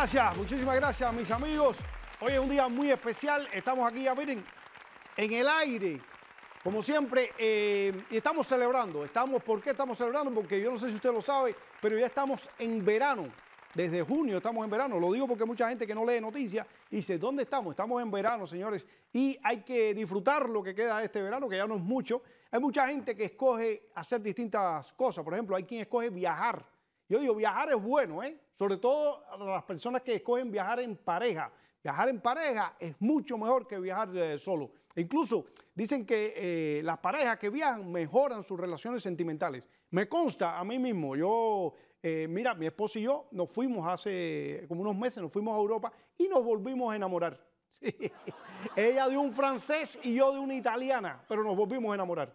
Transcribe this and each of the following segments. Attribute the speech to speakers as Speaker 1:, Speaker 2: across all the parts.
Speaker 1: Gracias, muchísimas gracias, mis amigos. Hoy es un día muy especial. Estamos aquí, ya miren, en el aire. Como siempre, eh, y estamos celebrando. Estamos, ¿Por qué estamos celebrando? Porque yo no sé si usted lo sabe, pero ya estamos en verano. Desde junio estamos en verano. Lo digo porque mucha gente que no lee noticias dice, ¿dónde estamos? Estamos en verano, señores. Y hay que disfrutar lo que queda de este verano, que ya no es mucho. Hay mucha gente que escoge hacer distintas cosas. Por ejemplo, hay quien escoge viajar yo digo, viajar es bueno, ¿eh? Sobre todo las personas que escogen viajar en pareja. Viajar en pareja es mucho mejor que viajar eh, solo. E incluso dicen que eh, las parejas que viajan mejoran sus relaciones sentimentales. Me consta a mí mismo, yo, mira, mi esposo y yo nos fuimos hace como unos meses, nos fuimos a Europa y nos volvimos a enamorar. Ella de un francés y yo de una italiana, pero nos volvimos a enamorar.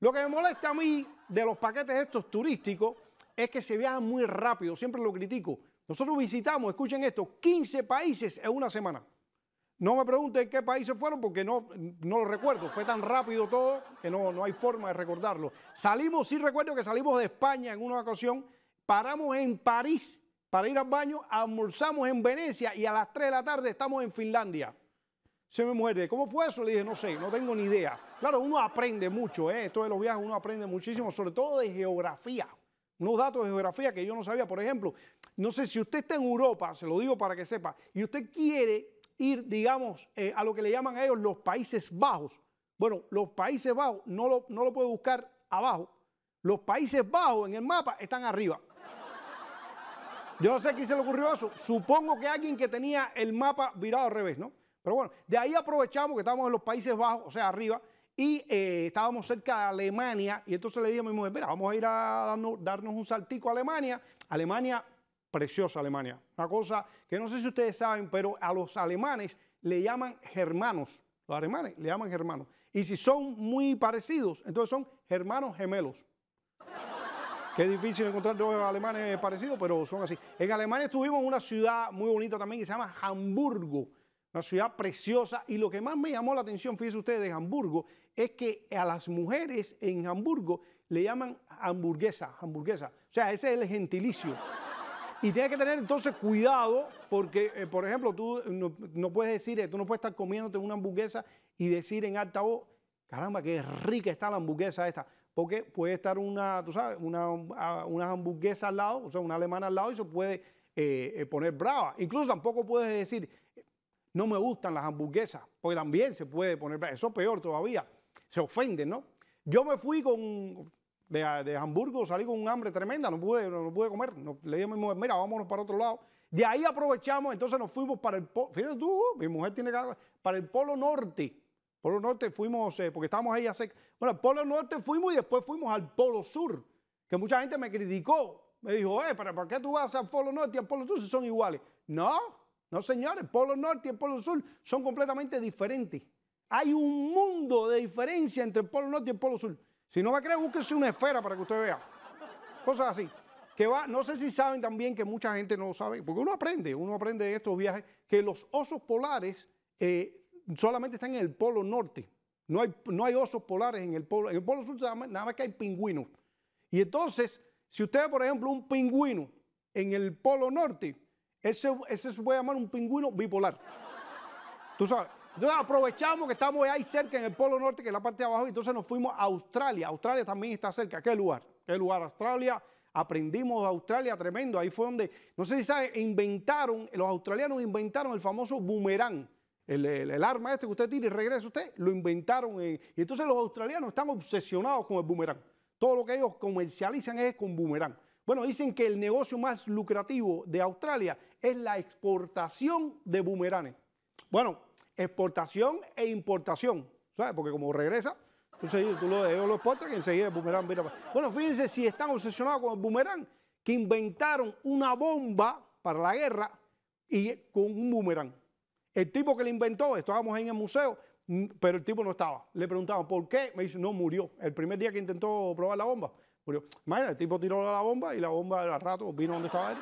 Speaker 1: Lo que me molesta a mí de los paquetes estos turísticos es que se viaja muy rápido, siempre lo critico. Nosotros visitamos, escuchen esto, 15 países en una semana. No me pregunten qué países fueron porque no, no lo recuerdo. Fue tan rápido todo que no, no hay forma de recordarlo. Salimos, sí recuerdo que salimos de España en una ocasión, paramos en París para ir al baño, almorzamos en Venecia y a las 3 de la tarde estamos en Finlandia. Se me muerde. ¿Cómo fue eso? Le dije, no sé, no tengo ni idea. Claro, uno aprende mucho, ¿eh? Esto de los viajes uno aprende muchísimo, sobre todo de geografía unos datos de geografía que yo no sabía. Por ejemplo, no sé si usted está en Europa, se lo digo para que sepa, y usted quiere ir, digamos, eh, a lo que le llaman a ellos los Países Bajos. Bueno, los Países Bajos no lo, no lo puede buscar abajo. Los Países Bajos en el mapa están arriba. Yo no sé quién se le ocurrió eso. Supongo que alguien que tenía el mapa virado al revés, ¿no? Pero bueno, de ahí aprovechamos que estamos en los Países Bajos, o sea, arriba, y eh, estábamos cerca de Alemania y entonces le dije a mi mujer, mira, vamos a ir a darnos, un saltico a Alemania. Alemania, preciosa Alemania. Una cosa que no sé si ustedes saben, pero a los alemanes le llaman germanos. Los alemanes le llaman germanos. Y si son muy parecidos, entonces son germanos gemelos. Qué difícil encontrar dos alemanes parecidos, pero son así. En Alemania estuvimos en una ciudad muy bonita también que se llama Hamburgo una ciudad preciosa. Y lo que más me llamó la atención, fíjense ustedes, de Hamburgo, es que a las mujeres en Hamburgo le llaman hamburguesa, hamburguesa. O sea, ese es el gentilicio. Y tienes que tener entonces cuidado, porque, eh, por ejemplo, tú no, puedes decir, tú no puedes estar comiéndote una hamburguesa y decir en alta voz, caramba, qué rica está la hamburguesa esta. Porque puede estar una, tú sabes, una, ah, hamburguesa al lado, o sea, una alemana al lado y se puede eh, eh, poner brava. Incluso tampoco puedes decir, no me gustan las hamburguesas, porque también se puede poner, eso es peor todavía, se ofenden, ¿no? Yo me fui con, de, Hamburgo, salí con un hambre tremenda, no pude, comer, le dije a mi mujer, mira, vámonos para otro lado. De ahí aprovechamos, entonces nos fuimos para el polo, fíjate tú, uh, mi mujer tiene que, para el polo norte, polo norte fuimos, eh, porque estábamos ahí hace bueno, al polo norte fuimos y después fuimos al polo sur, que mucha gente me criticó, me dijo, eh, ¿para, ¿para qué tú vas al polo norte y al polo sur si son iguales? No, no, señores, Polo Norte y el Polo Sur son completamente diferentes. Hay un mundo de diferencia entre el Polo Norte y el Polo Sur. Si no me creen, búsquense una esfera para que usted vea. Cosas así. Que va, no sé si saben también que mucha gente no lo sabe, porque uno aprende, uno aprende de estos viajes, que los osos polares eh, solamente están en el Polo Norte. No hay, no hay osos polares en el Polo. En el Polo Sur nada más, que hay pingüinos. Y entonces, si usted, por ejemplo, un pingüino en el Polo Norte, ese, ese se puede llamar un pingüino bipolar. Tú sabes. Entonces aprovechamos que estamos ahí cerca en el Polo Norte, que es la parte de abajo, y entonces nos fuimos a Australia. Australia también está cerca. ¿Qué lugar? ¿Qué lugar? Australia. Aprendimos de Australia tremendo. Ahí fue donde, no sé si saben, inventaron, los australianos inventaron el famoso boomerang. El, arma este que usted tiene. y regresa usted, lo inventaron. y entonces los australianos están obsesionados con el boomerang. Todo lo que ellos comercializan es con boomerang. Bueno, dicen que el negocio más lucrativo de Australia es la exportación de bumeranes. Bueno, exportación e importación, ¿sabes? Porque como regresa, tú lo, ellos lo y enseguida el boomerang mira. Bueno, fíjense si están obsesionados con el boomerang, que inventaron una bomba para la guerra y con un boomerang. El tipo que la inventó, estábamos en el museo, mm, pero el tipo no estaba. Le preguntaban, ¿por qué? Me dice, no, murió. El primer día que intentó probar la bomba, el tipo tiró la bomba y la bomba al rato vino donde estaba él.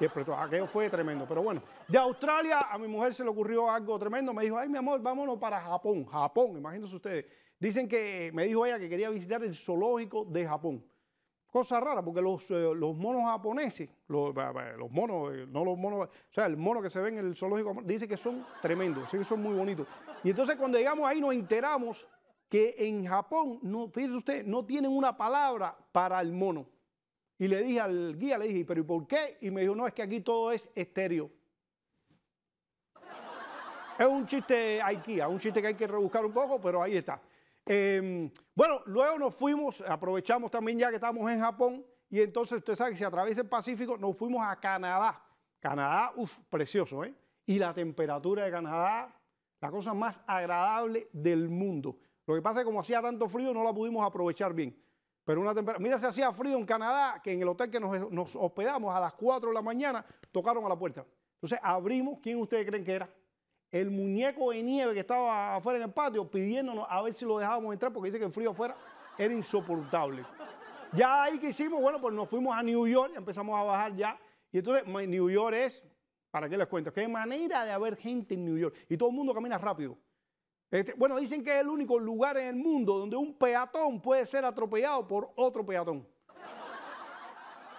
Speaker 1: Y explotó. Aquello fue tremendo. Pero bueno, de Australia a mi mujer se le ocurrió algo tremendo. Me dijo, ay, mi amor, vámonos para Japón. Japón, imagínense ustedes. Dicen que, me dijo ella que quería visitar el zoológico de Japón. Cosa rara, porque los, eh, monos japoneses, los, monos, eh, no los monos, o sea, el mono que se ve en el zoológico, dice que son tremendos, sí que son muy bonitos. Y entonces cuando llegamos ahí nos enteramos que en Japón, no, fíjese usted, no tienen una palabra para el mono. Y le dije al guía, le dije, pero ¿y por qué? Y me dijo, no, es que aquí todo es estéreo. es un chiste IKEA, un chiste que hay que rebuscar un poco, pero ahí está. Em, bueno, luego nos fuimos, aprovechamos también ya que estamos en Japón, y entonces usted sabe que si atraviesa el Pacífico, nos fuimos a Canadá. Canadá, uff, precioso, ¿eh? Y la temperatura de Canadá, la cosa más agradable del mundo. Lo que pasa es que como hacía tanto frío no la pudimos aprovechar bien. Pero una temperatura, mira, se hacía frío en Canadá, que en el hotel que nos, hospedamos a las 4 de la mañana, tocaron a la puerta. Entonces abrimos, ¿quién ustedes creen que era? El muñeco de nieve que estaba afuera en el patio pidiéndonos a ver si lo dejábamos entrar porque dice que el frío afuera era insoportable. Ya ahí que hicimos, bueno, pues nos fuimos a New York, y empezamos a bajar ya. Y entonces New York es, ¿para qué les cuento? Qué manera de haber gente en New York. Y todo el mundo camina rápido. Este, bueno, dicen que es el único lugar en el mundo donde un peatón puede ser atropellado por otro peatón.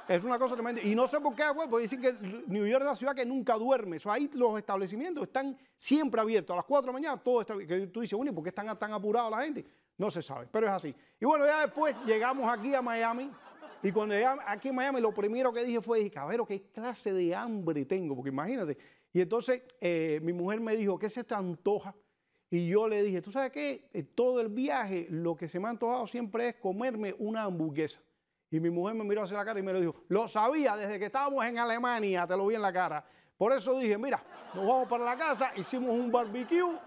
Speaker 1: Es una cosa tremenda. Y no sé por qué, pues, porque dicen que New York es la ciudad que nunca duerme. O ahí los establecimientos están siempre abiertos. A las 4 de la mañana todo está abierto. Tú dices, bueno, ¿y por qué están tan apurados la gente? No se sabe, pero es así. Y bueno, ya después llegamos aquí a Miami. Y cuando llegamos aquí en Miami, lo primero que dije fue, dije, ¿qué clase de hambre tengo? Porque imagínate. Y entonces eh, mi mujer me dijo, ¿qué se te antoja? Y yo le dije, ¿tú sabes qué? Eh, todo el viaje lo que se me ha antojado siempre es comerme una hamburguesa. Y mi mujer me miró hacia la cara y me lo dijo, lo sabía desde que estábamos en Alemania, te lo vi en la cara. Por eso dije, mira, nos vamos para la casa, hicimos un barbecue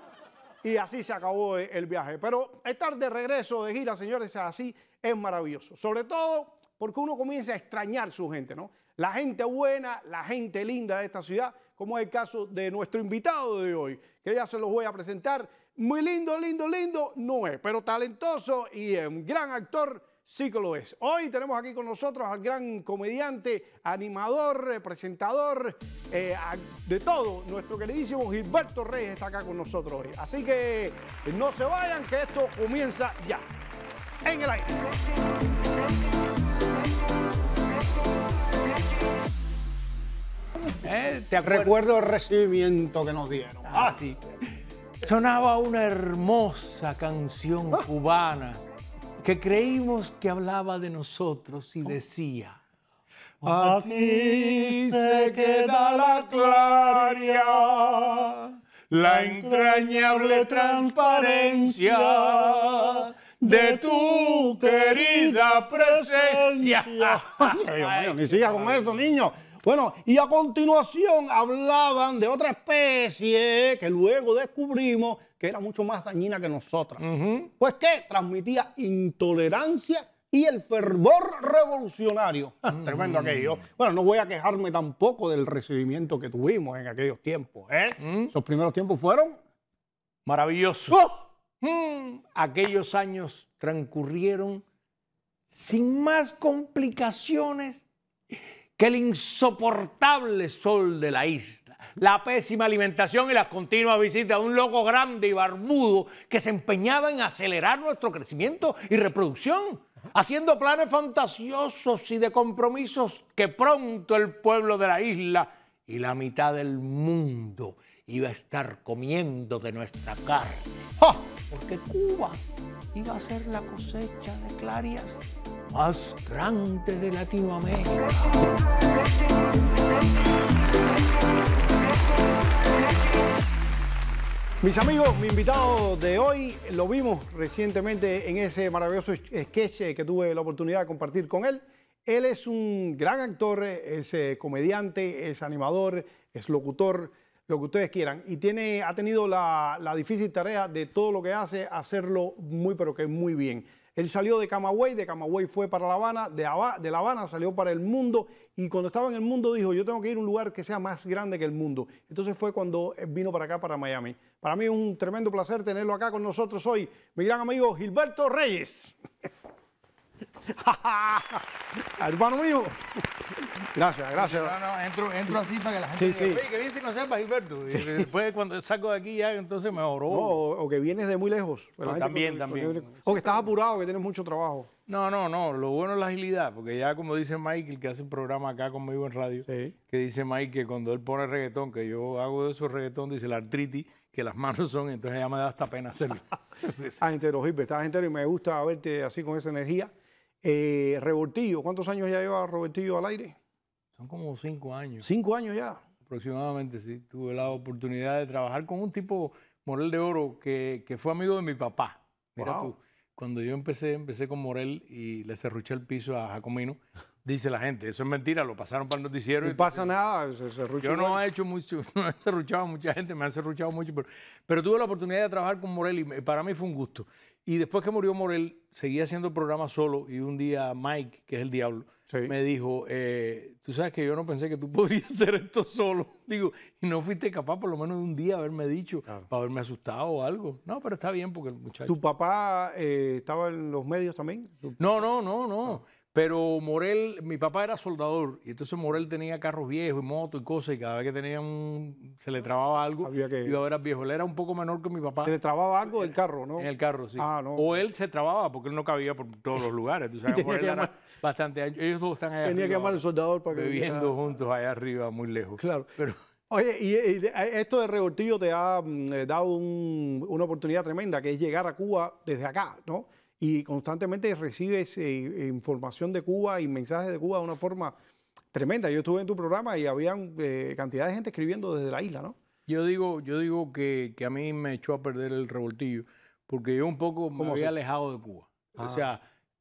Speaker 1: y así se acabó eh, el viaje. Pero estar de regreso de gira, señores, así es maravilloso. Sobre todo porque uno comienza a extrañar su gente, ¿no? La gente buena, la gente linda de esta ciudad como es el caso de nuestro invitado de hoy, que ya se los voy a presentar. Muy lindo, lindo, lindo, no es, pero talentoso y un gran actor sí que lo es. Hoy tenemos aquí con nosotros al gran comediante, animador, presentador, eh, de todo, nuestro queridísimo Gilberto Reyes está acá con nosotros hoy. Así que no se vayan, que esto comienza ya. En el aire. ¿Eh? ¿Te Recuerdo el recibimiento que nos dieron. Ah, ah. sí.
Speaker 2: Sonaba una hermosa canción ah. cubana que creímos que hablaba de nosotros y decía... Aquí se queda la clara la entrañable transparencia
Speaker 1: de tu querida presencia. Dios ni siga con eso, niño. Bueno, y a continuación hablaban de otra especie que luego descubrimos que era mucho más dañina que nosotras. Pues que transmitía intolerancia y el fervor revolucionario. Mm. Tremendo aquello. Bueno, no voy a quejarme tampoco del recibimiento que tuvimos en aquellos tiempos. ¿eh? Mm. Esos primeros tiempos fueron maravillosos. ¡Oh!
Speaker 2: Mm.
Speaker 1: Aquellos
Speaker 2: años transcurrieron sin más complicaciones que el insoportable sol de la isla, la pésima alimentación y las continuas visitas de un loco grande y barbudo que se empeñaba en acelerar nuestro crecimiento y reproducción, haciendo planes fantasiosos y de compromisos que pronto el pueblo de la isla y la mitad del mundo iba a estar comiendo de nuestra carne. Porque Cuba iba a ser la cosecha de clarias más grande de Latinoamérica.
Speaker 1: Mis amigos, mi invitado de hoy lo vimos recientemente en ese maravilloso sketch que tuve la oportunidad de compartir con él. Él es un gran actor, es eh, comediante, es animador, es locutor, lo que ustedes quieran. Y tiene, ha tenido la, la difícil tarea de todo lo que hace, hacerlo muy, pero que muy bien. Él salió de Camagüey, de Camagüey fue para La Habana, de, de La Habana salió para el mundo y cuando estaba en el mundo dijo, yo tengo que ir a un lugar que sea más grande que el mundo. Entonces fue cuando eh, vino para acá, para Miami. Para mí es un tremendo placer tenerlo acá con nosotros hoy, mi gran amigo Gilberto Reyes. Hermano mío. Gracias, gracias. No,
Speaker 2: no, entro, entro así para que la gente sí, diga, que bien se conserva Gilberto. después
Speaker 1: cuando saco de aquí ya, entonces me o, que vienes de muy lejos. también, también. o que estás apurado, que tienes mucho trabajo.
Speaker 2: No, no, no. Lo bueno es la agilidad, porque ya como dice Michael, que hace un programa acá conmigo en radio, que dice Mike que cuando él pone reggaetón, que yo hago de esos reggaetón, dice la artritis, que las manos son, entonces ya me da hasta pena hacerlo.
Speaker 1: estás ah, entero, Gilberto, estás entero y me gusta verte así con esa energía. Eh, Robertillo, ¿cuántos años ya lleva Robertillo al aire?
Speaker 2: Son como cinco años. Cinco años ya. Aproximadamente, sí. Tuve la oportunidad de trabajar con un tipo, Morel de Oro, que, fue amigo de mi papá. Mira tú, cuando yo empecé, empecé con Morel y le cerruché el piso a Jacomino. Dice la gente, eso es mentira, lo pasaron para el noticiero. No pasa
Speaker 1: nada, se cerruchó. Yo no
Speaker 2: he hecho mucho, no he cerruchado mucha gente, me han cerruchado mucho, pero, pero tuve la oportunidad de trabajar con Morel y para mí fue un gusto. Y después que murió Morel, seguía haciendo el programa solo y un día Mike, que es el diablo, me dijo, eh, tú sabes que yo no pensé que tú podrías hacer esto solo. Digo, y no fuiste capaz por lo menos de un día haberme dicho, para haberme asustado o algo. No, pero está bien porque el muchacho... ¿Tu papá eh, estaba en los medios también? No, no, no, no. Pero Morel, mi papá era soldador y entonces Morel tenía carros viejos y motos y cosas y cada vez que tenía un, se le trababa
Speaker 1: algo, Había que... iba
Speaker 2: a ver al viejo. Él era un poco menor que
Speaker 1: mi papá. Se le trababa algo del eh, carro, ¿no? En el carro, sí. Ah, no. O
Speaker 2: él se trababa porque él no cabía por todos los lugares. Tú sabes, Morel era bastante ancho. Ellos dos están tenía que llamar al
Speaker 1: soldador para que... Viviendo juntos allá arriba, muy lejos. Claro. Pero... Oye, y, esto de Revoltillo te ha mm, eh, dado una oportunidad tremenda, que es llegar a Cuba desde acá, ¿no? y constantemente recibes eh, información de Cuba y mensajes de Cuba de una forma tremenda. Yo estuve en tu programa y había eh, cantidad de gente escribiendo desde la isla, ¿no? Yo
Speaker 2: digo, yo digo que, a mí me echó a perder el revoltillo, porque yo un
Speaker 1: poco me había alejado
Speaker 2: de Cuba. O ah. sea,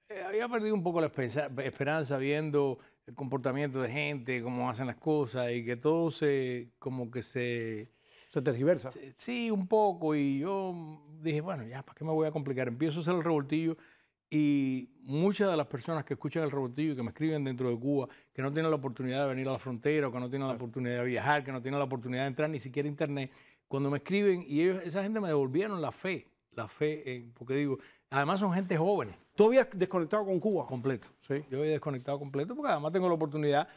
Speaker 2: eh, había perdido un poco la esperanza viendo el comportamiento de gente, cómo hacen las cosas y que todo se, como que se se tergiversa. Sí, un poco. Y yo dije, bueno, ya, ¿para qué me voy a complicar? Empiezo a hacer el revoltillo y muchas de las personas que escuchan el revoltillo y que me escriben dentro de Cuba, que no tienen la oportunidad de venir a la frontera, que no tienen la oportunidad de viajar, que no tienen la oportunidad de entrar ni siquiera a internet, cuando me escriben y ellos, esa gente me devolvieron la fe, la fe en, porque digo, además son gente jóvenes. ¿Tú habías desconectado con Cuba? Completo. Sí. Yo había desconectado completo porque además tengo la oportunidad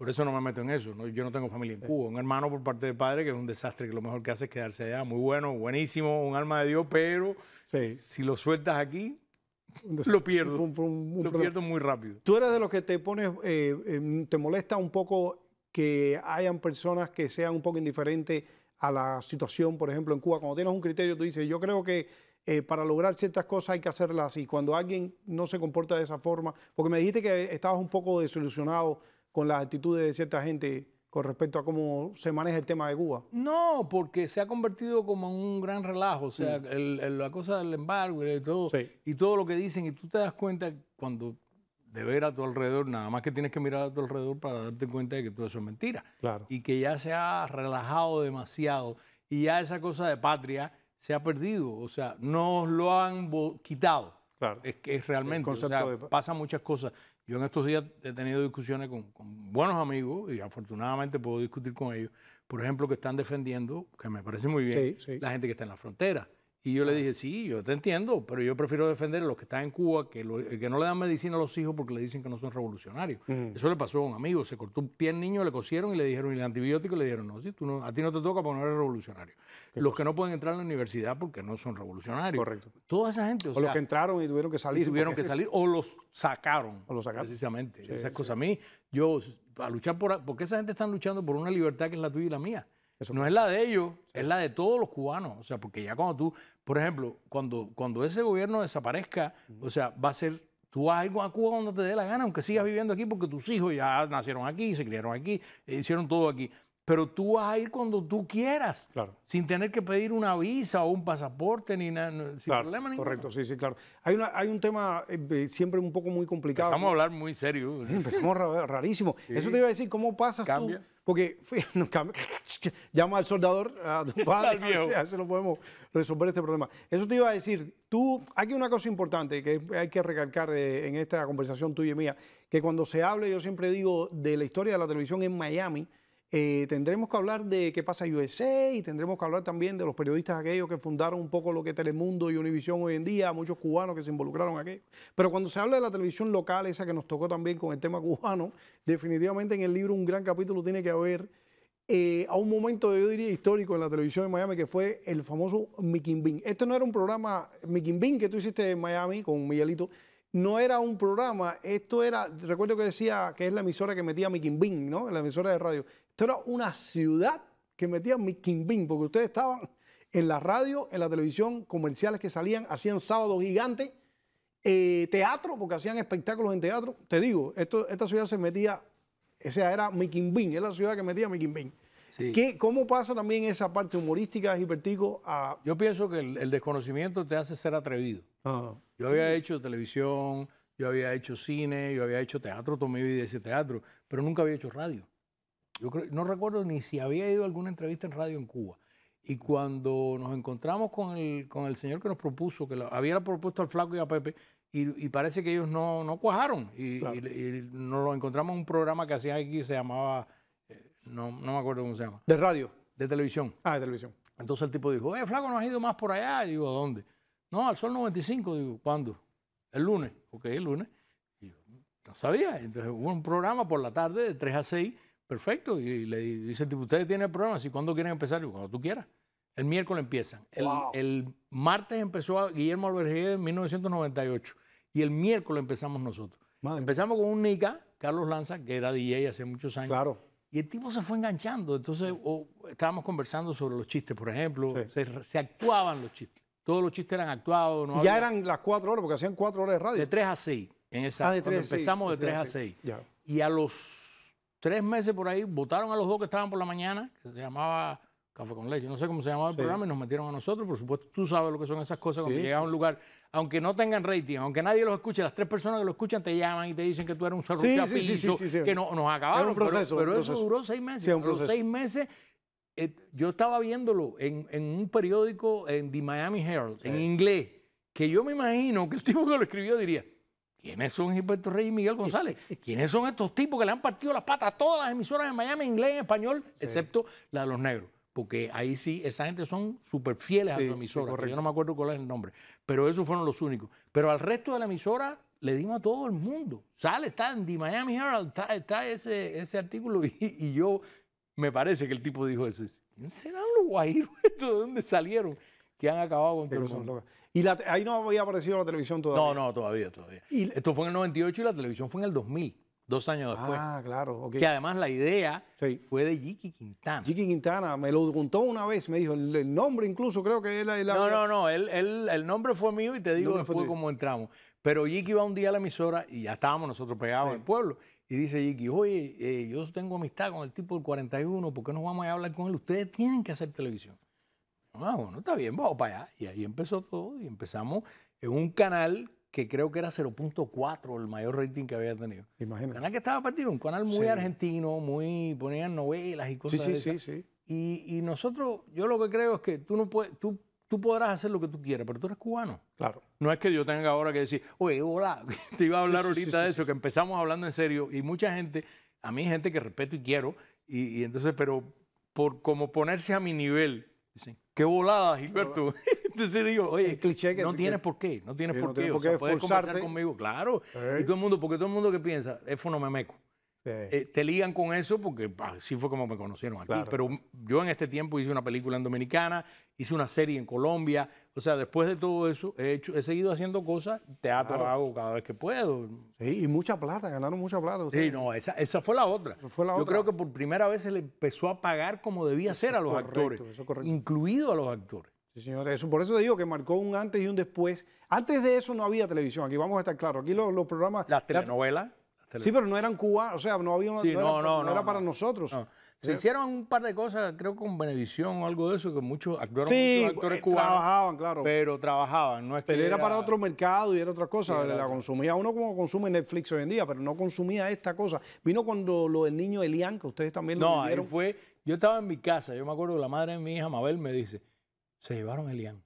Speaker 2: por eso no me meto en eso. Yo no tengo familia en Cuba. Un hermano por parte de padre que es un desastre, que lo mejor que hace es quedarse allá. Muy bueno, buenísimo, un alma de Dios, pero si lo sueltas aquí,
Speaker 1: lo pierdo. lo pierdo muy rápido. Tú eres de los que te pones, eh, em, te molesta un poco que hayan personas que sean un poco indiferentes a la situación, por ejemplo, en Cuba. Cuando tienes un criterio, tú dices, yo creo que eh, para lograr ciertas cosas hay que hacerlas así. Cuando alguien no se comporta de esa forma, porque me dijiste que estabas un poco desilusionado con las actitudes de cierta gente con respecto a cómo se maneja el tema de Cuba? No,
Speaker 2: porque se ha convertido como en un gran relajo, o sea, mm. la cosa del embargo y todo, y todo lo que dicen, y tú te das cuenta cuando de ver a tu alrededor, nada más que tienes que mirar a tu alrededor para darte cuenta de que todo eso es mentira, claro. y que ya se ha relajado demasiado, y ya esa cosa de patria se ha perdido, o sea, nos lo han quitado. Claro. Es que es realmente, o sea, muchas cosas. Yo en estos días he tenido discusiones con, buenos amigos y afortunadamente puedo discutir con ellos, por ejemplo, que están defendiendo, que me parece muy bien, la gente que está en la frontera. Y yo le dije, sí, yo te entiendo, pero yo prefiero defender a los que están en Cuba, que, no le dan medicina a los hijos porque le dicen que no son revolucionarios. Eso le pasó a un amigo, se cortó un pie al niño, le cosieron y le dijeron, y el antibiótico, le dijeron, no, si tú no, a ti no te toca poner no revolucionario. Los que no pueden entrar a la universidad porque no son revolucionarios. Correcto. Toda esa gente, o, los que entraron y tuvieron que salir. Tuvieron que salir o los sacaron. O los sacaron. Precisamente. Esa es cosa. a mí, yo, a luchar por, porque esa gente está luchando por una libertad que es la tuya y la mía no es la de ellos, es la de todos los cubanos. O sea, porque ya cuando tú, por ejemplo, cuando, cuando ese gobierno desaparezca, o sea, va a ser, tú vas a ir a Cuba cuando te dé la gana, aunque sigas viviendo aquí, porque tus hijos ya nacieron aquí, se criaron aquí, hicieron todo aquí pero tú vas a ir cuando tú quieras, sin tener que pedir una visa o un pasaporte ni nada, sin problema ninguno. Correcto, sí, sí, claro.
Speaker 1: Hay, una, hay un tema eh, eh, siempre un poco muy complicado. Vamos a hablar
Speaker 2: muy serio. es empezamos rarísimo.
Speaker 1: Eso te iba a decir, ¿cómo pasas Cambia. tú? Porque llama al soldador, a tu padre, a ver si se lo podemos resolver este problema. Eso te iba a decir, tú, aquí una cosa importante que hay que recalcar eh, en esta conversación tuya y mía, que cuando se hable, yo siempre digo, de la historia de la televisión en Miami, eh, tendremos que hablar de qué pasa en USA y tendremos que hablar también de los periodistas aquellos que fundaron un poco lo que Telemundo y Univisión hoy en día, muchos cubanos que se involucraron aquí. Pero cuando se habla de la televisión local, esa que nos tocó también con el tema cubano, definitivamente en el libro un gran capítulo tiene que haber eh, a un momento, yo diría, histórico en la televisión de Miami, que fue el famoso Mickey Esto Este no era un programa Mickey que tú hiciste en Miami con Miguelito, no era un programa, esto era, recuerdo que decía que es la emisora que metía Mikimbing, ¿no? La emisora de radio. Esto era una ciudad que metía Mikimbing, porque ustedes estaban en la radio, en la televisión, comerciales que salían, hacían sábados gigantes, eh, teatro, porque hacían espectáculos en teatro. Te digo, esto, esta ciudad se metía, o sea, era Mikimbing, es la ciudad que metía Mikimbing. Sí. ¿Qué, ¿Cómo pasa también esa parte humorística Hipertico?
Speaker 2: Yo pienso que el, desconocimiento te hace ser atrevido. Ajá. Ah. Yo había hecho televisión, yo había hecho cine, yo había hecho teatro, tomé mi vida ese teatro, pero nunca había hecho radio. Yo no recuerdo ni si había ido a alguna entrevista en radio en Cuba. Y cuando nos encontramos con el, señor que nos propuso, que había propuesto al Flaco y a Pepe, y, parece que ellos no, cuajaron. Y, nos lo encontramos en un programa que hacía aquí, se llamaba, eh, no, no me acuerdo cómo se llama. ¿De radio? De televisión. Ah, de televisión. Entonces el tipo dijo, eh, Flaco, ¿no has ido más por allá? Y digo, ¿a dónde? No, al sol 95, digo, ¿cuándo? El lunes, ok, el lunes. Y no sabía, entonces hubo un programa por la tarde de 3 a 6, perfecto, y le dice tipo, ustedes tienen el programa, ¿sí? ¿cuándo quieren empezar? Yo, cuando tú quieras. El miércoles empiezan. El, martes empezó a Guillermo Albergue en 1998 y el miércoles empezamos nosotros. Empezamos con un Nica, Carlos Lanza, que era DJ hace muchos años. Claro. Y el tipo se fue enganchando. Entonces, estábamos conversando sobre los chistes, por ejemplo. se, actuaban los chistes. Todos los chistes eran actuados. No ya
Speaker 1: eran las cuatro horas, porque hacían cuatro horas de radio. De tres a seis. En esa, ah, de tres, empezamos de, tres, a seis.
Speaker 2: Y a los tres meses por ahí, votaron a los dos que estaban por la mañana, que se llamaba Café con Leche, no sé cómo se llamaba el programa, y nos metieron a nosotros. Por supuesto, tú sabes lo que son esas cosas cuando llegas a un lugar, aunque no tengan rating, aunque nadie los escuche, las tres personas que lo escuchan te llaman y te dicen que tú eres un sí. que no, nos acabaron. proceso, pero, eso duró seis meses. Un proceso. seis meses eh, yo estaba viéndolo en, un periódico, en The Miami Herald, en inglés, que yo me imagino que el tipo que lo escribió diría, ¿quiénes son Gilberto Rey y Miguel González? ¿Quiénes son estos tipos que le han partido las patas a todas las emisoras de Miami en inglés, en español, excepto la de los negros? Porque ahí sí, esa gente son súper fieles a su emisora. yo no me acuerdo cuál es el nombre. Pero esos fueron los únicos. Pero al resto de la emisora le dimos a todo el mundo. Sale, está en The Miami Herald, está, ese, ese artículo y, yo me parece que el tipo dijo eso. ¿Quién serán los ¿De dónde salieron? Que han acabado con el Y ahí no había aparecido la televisión todavía. No, no, todavía, todavía. Y, Esto fue en el 98 y la televisión fue en el 2000, dos años ah, después. Ah,
Speaker 1: claro. Okay. Que además la idea fue de Jiki Quintana. Jiki Quintana, me lo contó una vez, me dijo, el, nombre incluso creo que él... no, no, no,
Speaker 2: el nombre fue
Speaker 1: mío y te digo después cómo
Speaker 2: entramos. Pero Jiki va un día a la emisora y ya estábamos nosotros pegados en el pueblo y dice Yiki oye, eh, yo tengo amistad con el tipo del 41, ¿por qué no vamos a hablar con él? Ustedes tienen que hacer televisión. Ah, bueno, está bien, vamos para allá. Y ahí empezó todo y empezamos en un canal que creo que era 0.4 el mayor rating que había tenido. Imagínate. Un canal que estaba partido, un canal muy argentino, muy ponían novelas y cosas así sí, Sí, sí, sí. Y, y, nosotros, yo lo que creo es que tú no puedes, tú tú podrás hacer lo que tú quieras, pero tú eres cubano. Claro. No es que yo tenga ahora que decir, oye, hola, te iba a hablar ahorita de eso, que empezamos hablando en serio y mucha gente, a mí gente que respeto y quiero, y, entonces, pero por como ponerse a mi nivel, dicen, qué volada, Gilberto. entonces digo, oye, cliché que no tienes por qué, no tienes por qué, o puedes conversar conmigo, claro. Y todo el mundo, porque todo el mundo que piensa, es fonomemeco. Eh, te ligan con eso porque así fue como me conocieron aquí. Pero yo en este tiempo hice una película en Dominicana, hice una serie en Colombia. O sea, después de todo eso, he, seguido haciendo cosas, teatro hago cada vez que puedo. Sí, y mucha plata, ganaron mucha plata. Sí, no, esa, fue la
Speaker 1: otra. Fue yo creo que por primera vez se le empezó a pagar como debía ser a los actores, incluido a los actores. Sí, señores, eso, por eso te digo que marcó un antes y un después. Antes de eso no había televisión, aquí vamos a estar claros. Aquí los programas... Las telenovelas. Sí, pero no eran cubanos, o sea, no había una, sí, no, no, era, no, era para nosotros. Se hicieron un par de cosas, creo con Benevisión o algo de eso, que muchos
Speaker 2: actuaron eh, actores eh, cubanos. trabajaban, claro. Pero trabajaban, no es que era, era, para otro
Speaker 1: mercado y era otra cosa. la consumía uno como consume Netflix hoy en día, pero no consumía esta cosa. Vino cuando lo del niño Elian, que ustedes también lo No, pero fue, yo estaba en mi casa, yo me acuerdo que la madre de mi hija, Mabel,
Speaker 2: me dice, se llevaron Elian.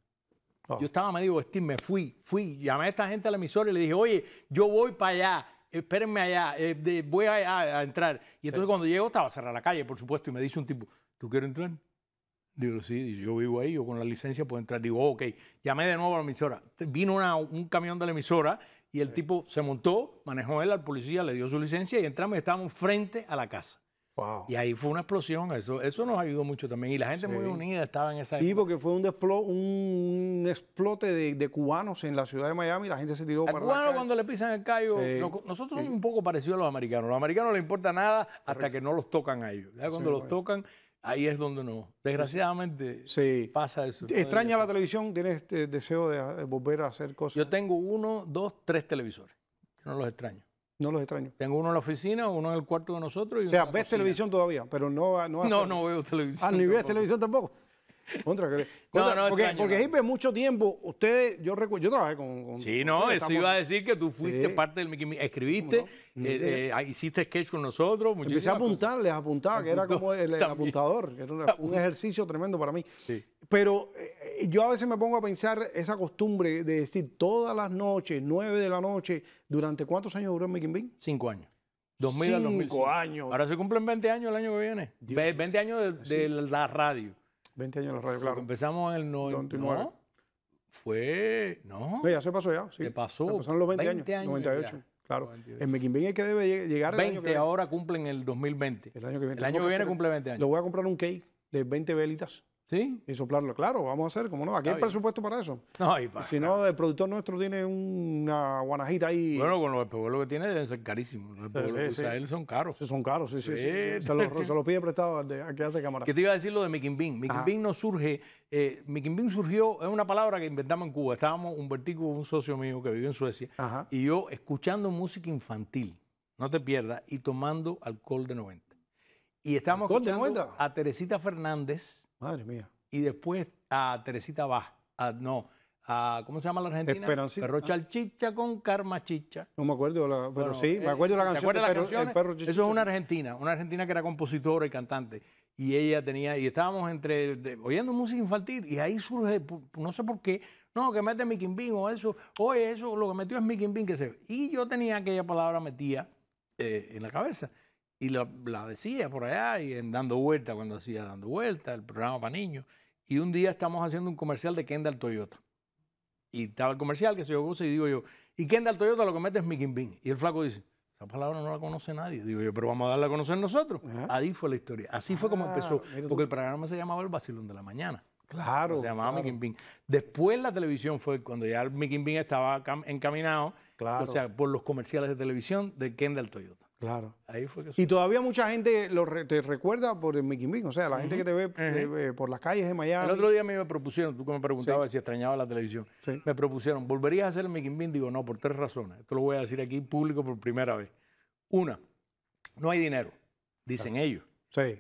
Speaker 2: Oh. Yo estaba medio vestido, me fui, fui, llamé a esta gente a la emisora y le dije, oye, yo voy para allá espérenme allá, eh, voy a, entrar. Y entonces cuando llego estaba cerrada la calle, por supuesto, y me dice un tipo, ¿tú quieres entrar? Digo, sí, yo vivo ahí, yo con la licencia puedo entrar. Digo, ok, llamé de nuevo a la emisora. Vino un camión de la emisora y el tipo se montó, manejó él al policía, le dio su licencia y entramos y estábamos frente a la casa. Y ahí fue una explosión, eso, eso nos ayudó mucho también. Y la gente muy unida estaba en esa. Sí,
Speaker 1: porque fue un, un explote de, cubanos en la ciudad de Miami, la gente se tiró para cubano cuando le pisan el callo, nosotros somos un poco parecidos a los americanos. los americanos no les importa nada
Speaker 2: hasta que no los tocan a ellos. Cuando los tocan, ahí es donde no. Desgraciadamente pasa eso. ¿Extraña
Speaker 1: la televisión? ¿Tienes este deseo de volver a hacer cosas? Yo tengo uno,
Speaker 2: dos, tres televisores. No los extraño. No los extraño. Tengo uno en la oficina, uno en el cuarto de
Speaker 1: nosotros. Y o sea, ves televisión todavía, pero no, no, no, no veo televisión. Ah, ni ves televisión tampoco. Contra, porque, porque mucho tiempo, ustedes, yo recuerdo, yo trabajé con. sí, no, eso iba a
Speaker 2: decir que tú fuiste parte del. Escribiste, eh, eh, hiciste sketch con nosotros. Empecé a apuntar,
Speaker 1: les apuntaba, que era como el, apuntador, era un ejercicio tremendo para mí. Pero eh, yo a veces me pongo a pensar esa costumbre de decir todas las noches, nueve de la noche, ¿durante cuántos años duró Mickey Bean? Cinco años. 2000 Cinco 2005. años. Ahora
Speaker 2: se cumplen 20 años el año que viene. 20 años de, la radio. 20 años en la radio,
Speaker 1: claro. empezamos en el 99. No, fue. No. Ya se pasó ya. Se pasó. Se pasaron los 20, años. 98. Claro. El En Mequimben es que debe llegar. El 20 que ahora cumplen el 2020. El año que viene. El año que viene cumple 20 años. Le voy a comprar un cake de 20 velitas ¿Sí? Y soplarlo, claro, vamos a hacer, como no, aquí hay presupuesto para eso. No, hay para. Si no, el productor nuestro tiene una guanajita ahí. Bueno, con los espejuelos que tiene deben ser carísimos. Los espejuelos sí, él son caros. Sí, son
Speaker 2: caros, sí, sí. Se, los,
Speaker 1: pide prestado a que hace cámara. Que te
Speaker 2: iba a decir lo de Mikin Bing no surge, eh, Bing surgió, es una palabra que inventamos en Cuba. Estábamos un vertigo, un socio mío que vive en Suecia, y yo escuchando música infantil, no te pierdas, y tomando alcohol de 90. Y estábamos escuchando a Teresita Fernández Madre mía. Y después a Teresita va. no, a, ¿cómo se llama la Argentina? Esperancita. Perro chalchicha con karma chicha.
Speaker 1: No me acuerdo, pero sí, me acuerdo de la canción. el Eso es una argentina,
Speaker 2: una argentina que era compositora y cantante. Y ella tenía, y estábamos entre, oyendo música infantil, y ahí surge, no sé por qué, no, que mete Mickey Bean o eso, oye, eso, lo que metió es Mickey Bean, que se... Y yo tenía aquella palabra metida en la cabeza y la, decía por allá y en Dando Vuelta, cuando hacía Dando Vuelta, el programa para niños. Y un día estamos haciendo un comercial de Kendall Toyota. Y estaba el comercial que se yo puse y digo yo, y Kendall Toyota lo que mete es Mickey Bean. Y el flaco dice, esa palabra no la conoce nadie. Digo yo, pero vamos a darla a conocer nosotros. Ahí fue la historia. Así fue como ah, empezó. Porque el programa se llamaba El Basilón de la Mañana. Claro. Se llamaba claro. Mickey Después la televisión fue cuando ya Mickey estaba
Speaker 1: encaminado. Claro. O sea, por los comerciales de televisión de Kendall Toyota. Claro. y todavía mucha gente te recuerda por el Mickey o sea, la gente que te ve, eh, eh, por las calles de Miami. El otro
Speaker 2: día a mí me propusieron, tú que me preguntabas si extrañaba la televisión, me propusieron, ¿volverías a hacer el Mickey Digo, no, por tres razones. Esto lo voy a decir aquí público por primera vez. Una, no hay dinero, dicen ellos.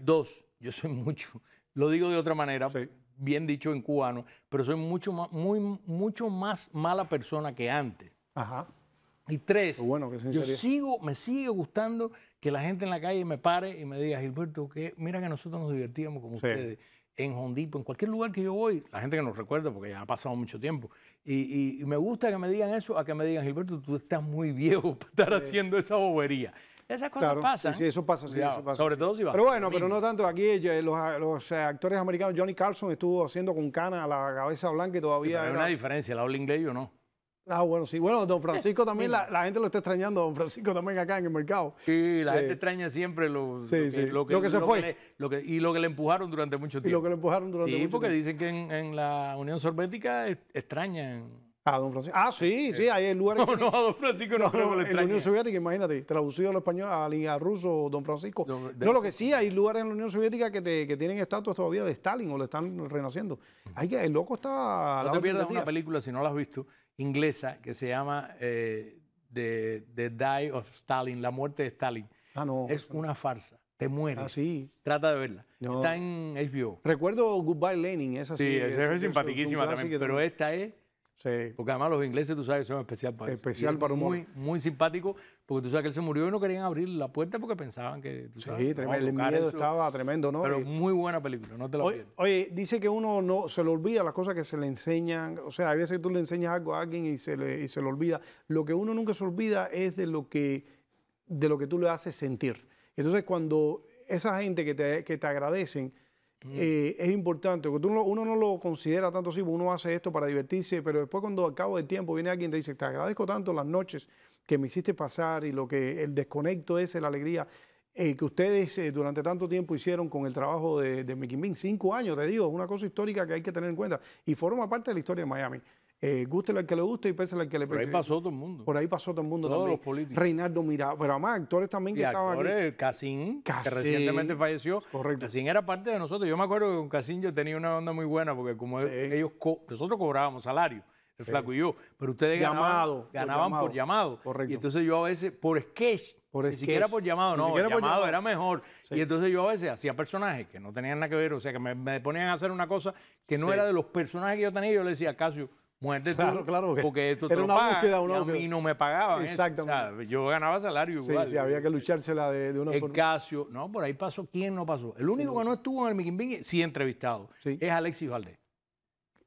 Speaker 2: Dos, yo soy mucho, lo digo de otra manera, bien dicho en cubano, pero soy mucho más, muy, mucho más mala persona que antes. Ajá. Y tres, yo sigo, me sigue gustando que la gente en la calle me pare y me diga, Gilberto, que mira que nosotros nos divertíamos como ustedes en Hondipo, en cualquier lugar que yo voy, la gente que nos recuerda, porque ya ha pasado mucho tiempo. Y, me gusta que me digan eso, a que me digan, Gilberto, tú estás muy viejo para estar haciendo esa bobería. Esas cosas pasan. Sí, eso pasa, sí, eso pasa. Sobre todo si va Pero bueno, pero no tanto.
Speaker 1: Aquí los, eh, actores americanos, Johnny Carlson estuvo haciendo con cana a la cabeza blanca y todavía. hay una
Speaker 2: diferencia, la habla inglés o no.
Speaker 1: Ah, bueno, sí. Bueno, don Francisco también, la, gente lo está extrañando, don Francisco también acá en el mercado.
Speaker 2: Sí, la gente extraña siempre lo,
Speaker 1: que, se fue.
Speaker 2: y lo que le empujaron durante mucho tiempo. Y lo que le
Speaker 1: empujaron durante mucho tiempo. Sí, porque dicen
Speaker 2: que en, la Unión Soviética extrañan. a ah, don Francisco. Ah, sí, sí, hay lugares. No, no, a don Francisco no, En la Unión Soviética,
Speaker 1: imagínate, traducido al español, al, al ruso, don Francisco. no, lo que sí, hay lugares en la Unión Soviética que, te, tienen estatuas todavía de Stalin o le están renaciendo. Hay mm. que, el loco está. No la te pierdas una
Speaker 2: película si no la has visto inglesa que se llama the, eh, the, Die of Stalin, La muerte de Stalin.
Speaker 1: Ah, no. Es una
Speaker 2: farsa. Te mueres. así ah, Trata de verla. Está en HBO. Recuerdo Goodbye Lenin, esa sí. Sí, esa es, simpaticísima también. Pero esta es Sí. Porque además los ingleses, tú sabes, son especial para Especial para Muy, muy simpático, porque tú sabes que él se murió y no querían abrir la puerta porque pensaban que. Tú sí, tremendo. el miedo estaba tremendo, ¿no? Pero muy buena película, no te la pierdas.
Speaker 1: oye, dice que uno no se le olvida las cosas que se le enseñan. O sea, hay veces que tú le enseñas algo a alguien y se le, y se le olvida. Lo que uno nunca se olvida es de lo que, de lo que tú le haces sentir. Entonces, cuando esa gente que te, que te agradecen Mm. Eh, es importante, porque uno, no lo considera tanto así, uno hace esto para divertirse, pero después cuando al cabo del tiempo viene alguien y te dice, te agradezco tanto las noches que me hiciste pasar y lo que el desconecto es, la alegría eh, que ustedes eh, durante tanto tiempo hicieron con el trabajo de, de Mickey cinco años, te digo, es una cosa histórica que hay que tener en cuenta y forma parte de la historia de Miami. Eh, guste la que le guste y pese al que le pese. Por ahí pasó todo el mundo. Por ahí pasó todo el mundo Todos los políticos. Reinaldo Mirado, pero además actores también que estaban aquí. Casín,
Speaker 2: Casín, que recientemente falleció. Casín era parte de nosotros. Yo me acuerdo que con Casín yo tenía una onda muy buena porque como ellos nosotros cobrábamos salario el flaco y yo. Pero ustedes ganaban, por llamado. Y entonces yo a veces, por sketch, ni siquiera por llamado, no, por llamado, era mejor. Y entonces yo a veces hacía personajes que no tenían nada que ver, o sea, que me, ponían a hacer una cosa que no era de los personajes que yo tenía. yo le decía, a Casio, Muerte claro, claro, porque, esto te era una búsqueda, y a mí no me pagaban. Exactamente. yo ganaba salario igual. Sí, había que luchársela de, de una el Casio, no, por ahí pasó. ¿Quién no pasó? El único que no estuvo en el Miquimbingui, sí entrevistado, es Alexis Valdés.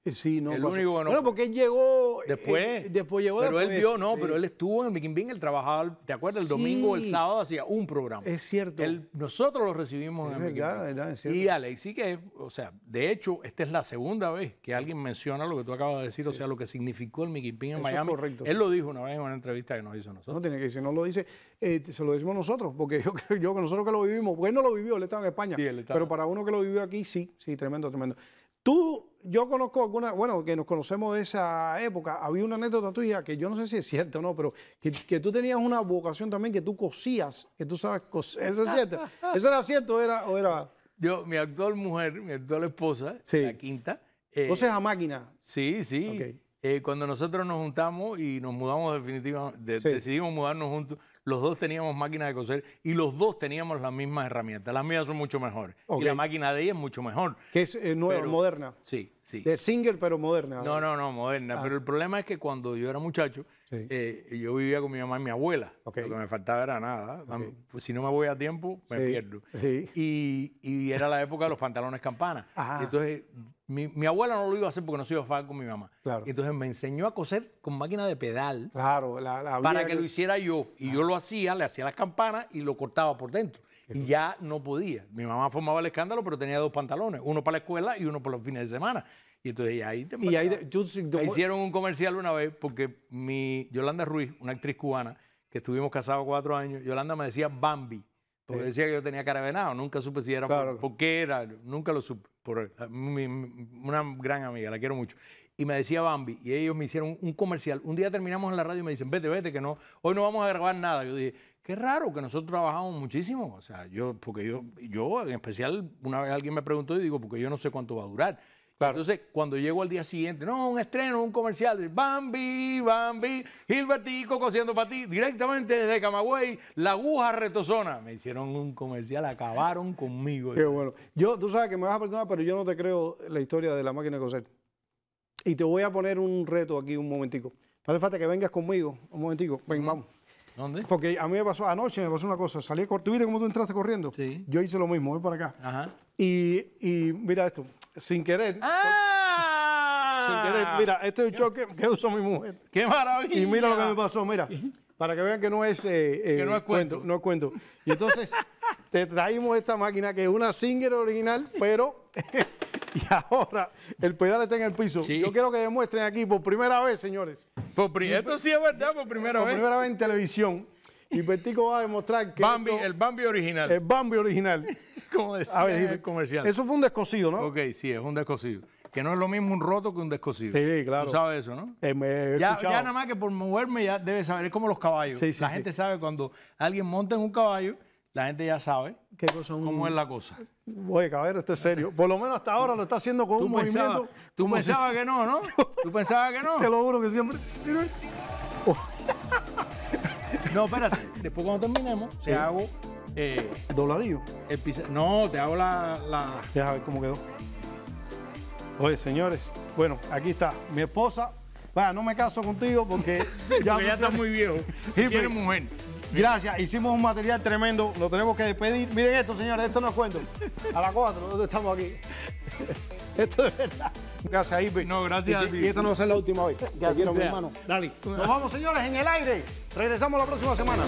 Speaker 2: Sí, no. El único Bueno,
Speaker 1: porque él llegó. Eh, después. Eh,
Speaker 2: después llegó Pero él vio, no, pero él estuvo en el Bing, él trabajaba, ¿te acuerdas? El domingo o el sábado hacía un programa. Es cierto. nosotros lo recibimos en el verdad, es cierto. Y sí que, o sea, de hecho, esta es la segunda vez que alguien menciona lo que tú acabas de decir, o sea, lo que significó el Bing en Eso Miami. Correcto. Él lo dijo una
Speaker 1: vez en una entrevista que nos hizo nosotros. No tiene que decir, no lo dice, este, se lo decimos nosotros, porque yo creo yo, nosotros que lo vivimos, bueno pues lo vivió, él estaba en España. Pero para uno que lo vivió aquí, sí, sí, tremendo, tremendo. Tú yo conozco alguna, bueno, que nos conocemos de esa época, había una anécdota tuya que yo no sé si es cierto o no, pero que, tú tenías una vocación también que tú cosías, que tú sabes coser. ¿Eso es cierto? ¿Eso era cierto era, o
Speaker 2: era...? Yo, mi actual mujer, mi actual esposa, la quinta... Eh, a máquina? Sí, sí. Eh, cuando nosotros nos juntamos y nos mudamos definitivamente, decidimos mudarnos juntos, los dos teníamos máquina de coser y los dos teníamos las mismas herramientas. Las mías son mucho mejores y la máquina de ella es mucho mejor. Que
Speaker 1: es eh, nueva, moderna. Sí, de single, pero moderna. No,
Speaker 2: no, no, moderna. Ah. Pero el problema es que cuando yo era muchacho, eh, yo vivía con mi mamá y mi abuela. porque Lo que me faltaba era nada. Pues, si no me voy a tiempo, me pierdo. Y, era la época de los pantalones campana. Entonces, mi, abuela no lo iba a hacer porque no se iba a con mi mamá. Entonces, me enseñó a coser con máquina de pedal.
Speaker 1: para que, lo
Speaker 2: hiciera yo. Y yo lo hacía, le hacía las campanas y lo cortaba por dentro. Y ya no podía. Mi mamá formaba el escándalo, pero tenía dos pantalones, uno para la escuela y uno para los fines de semana. Y entonces ahí, hicieron un comercial una vez porque mi Yolanda Ruiz, una actriz cubana, que estuvimos casados cuatro años, Yolanda me decía Bambi, porque decía que yo tenía cara de venado, nunca supe si era por, qué era, nunca lo supe. Por, una gran amiga, la quiero mucho. Y me decía Bambi, y ellos me hicieron un comercial. Un día terminamos en la radio y me dicen, vete, vete, que no, hoy no vamos a grabar nada. Yo dije, Qué raro que nosotros trabajamos muchísimo. O sea, yo, porque yo, yo en especial, una vez alguien me preguntó y digo, porque yo no sé cuánto va a durar. Entonces, cuando llego al día siguiente, no, un estreno, un comercial, Bambi, Bambi, Gilbertico cociendo para ti, directamente desde Camagüey, La Aguja Retozona.
Speaker 1: Me hicieron un comercial, acabaron conmigo. Qué bueno. Yo, tú sabes que me vas a perdonar, pero yo no te creo la historia de la máquina de coser. Y te voy a poner un reto aquí un momentico. No falta que vengas conmigo, un momentico. Ven, vamos. ¿Dónde? Porque a mí me pasó anoche, me pasó una cosa. Salí, ¿tú viste cómo tú entraste corriendo? Sí. Yo hice lo mismo, voy para acá. Ajá. Y, mira esto, sin querer.
Speaker 2: ¡Ah! Sin querer, mira, este
Speaker 1: es el choque que usó mi mujer. ¡Qué maravilla! Y mira lo que me pasó, mira. Para que vean que no es, eh, eh, que no es cuento. No es cuento. Y entonces, te traímos esta máquina que es una Singer original, pero y ahora el pedal está en el piso. Yo quiero que demuestren aquí por primera vez, señores. Por esto sí es verdad, por primera vez. Por primera vez en televisión. Y Pertico va a demostrar que. Bambi, el Bambi original. El Bambi
Speaker 2: original. Como decía a ver, el comercial. Eso
Speaker 1: fue un descosido, ¿no?
Speaker 2: Ok, sí, es un descosido. Que no es lo mismo un roto que un descosido. Sí, claro. Tú sabes eso, ¿no? Eh, ya, nada más que por moverme ya debe saber. Es como los caballos. la gente sabe cuando alguien monta en un caballo la gente ya sabe
Speaker 1: cómo es la cosa. Oye, cabrón, esto es serio. Por lo menos hasta ahora lo está haciendo con un movimiento. Tú pensabas que no, ¿no? tú pensabas que no. Te lo juro que siempre. Oh.
Speaker 2: no, espérate. Después cuando terminemos, te hago.
Speaker 1: Eh, ¿Dobladillo? No, te hago la, Déjame ver cómo quedó. Oye, señores, bueno, aquí está mi esposa. Vaya, no me caso contigo porque ya, ya está muy viejo. Tiene mujer. Gracias, hicimos un material tremendo, lo tenemos que despedir. Miren esto, señores, esto no es cuento. A las 4, dónde estamos aquí. Esto es verdad. Gracias, Ipe. No, gracias y, Y esta no va a ser la última vez. Ya quiero, mi hermano. Dale. Nos vamos, señores, en el aire. Regresamos la próxima semana.